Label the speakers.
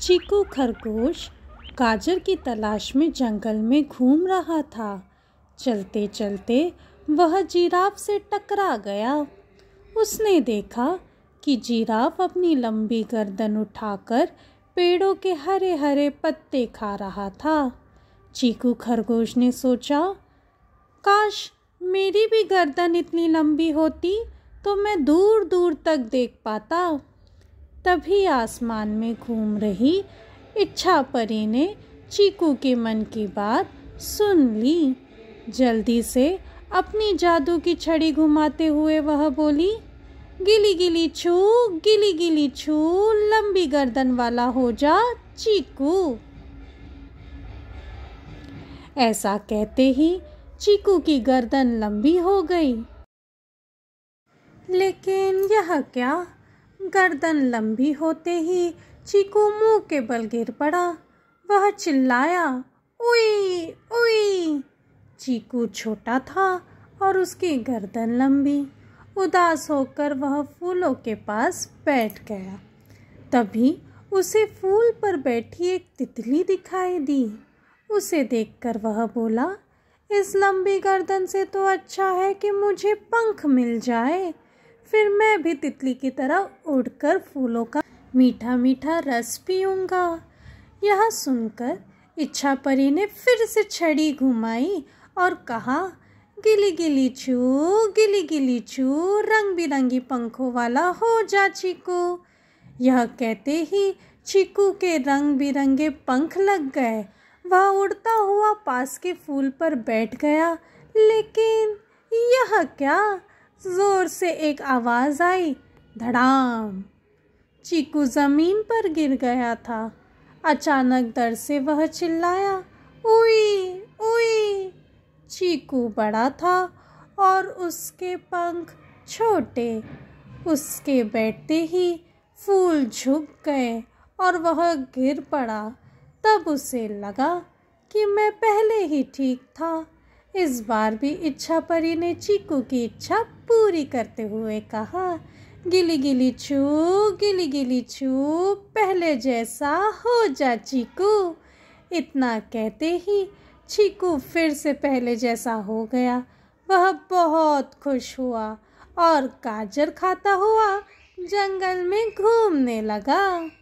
Speaker 1: चीकू खरगोश गाजर की तलाश में जंगल में घूम रहा था चलते चलते वह जीराफ से टकरा गया उसने देखा कि जीराफ अपनी लंबी गर्दन उठाकर पेड़ों के हरे हरे पत्ते खा रहा था चीकू खरगोश ने सोचा काश मेरी भी गर्दन इतनी लंबी होती तो मैं दूर दूर तक देख पाता तभी आसमान में घूम रही इच्छा परी ने चीकू के मन की बात सुन ली जल्दी से अपनी जादू की छड़ी घुमाते हुए वह बोली गिली गिली छू गिली गिली छू लंबी गर्दन वाला हो जा चीकू ऐसा कहते ही चीकू की गर्दन लंबी हो गई लेकिन यह क्या गर्दन लंबी होते ही चीकू मुंह के बल गिर पड़ा वह चिल्लाया उई उई चीकू छोटा था और उसकी गर्दन लंबी उदास होकर वह फूलों के पास बैठ गया तभी उसे फूल पर बैठी एक तितली दिखाई दी उसे देखकर वह बोला इस लंबी गर्दन से तो अच्छा है कि मुझे पंख मिल जाए फिर मैं भी तितली की तरह उड़कर फूलों का मीठा मीठा रस पीऊँगा यह सुनकर इच्छा परी ने फिर से छड़ी घुमाई और कहा गिली गिली चू गिली गिली चू रंग बिरंगी पंखों वाला हो जा चीकू यह कहते ही चीकू के रंग बिरंगे पंख लग गए वह उड़ता हुआ पास के फूल पर बैठ गया लेकिन यह क्या जोर से एक आवाज़ आई धड़ाम चीकू ज़मीन पर गिर गया था अचानक डर से वह चिल्लाया उई उई चीकू बड़ा था और उसके पंख छोटे उसके बैठते ही फूल झुक गए और वह गिर पड़ा तब उसे लगा कि मैं पहले ही ठीक था इस बार भी इच्छा परी ने चीकू की इच्छा पूरी करते हुए कहा गिली गिली छू गिली गिली छू पहले जैसा हो जा चीकू इतना कहते ही चीकू फिर से पहले जैसा हो गया वह बहुत खुश हुआ और गाजर खाता हुआ जंगल में घूमने लगा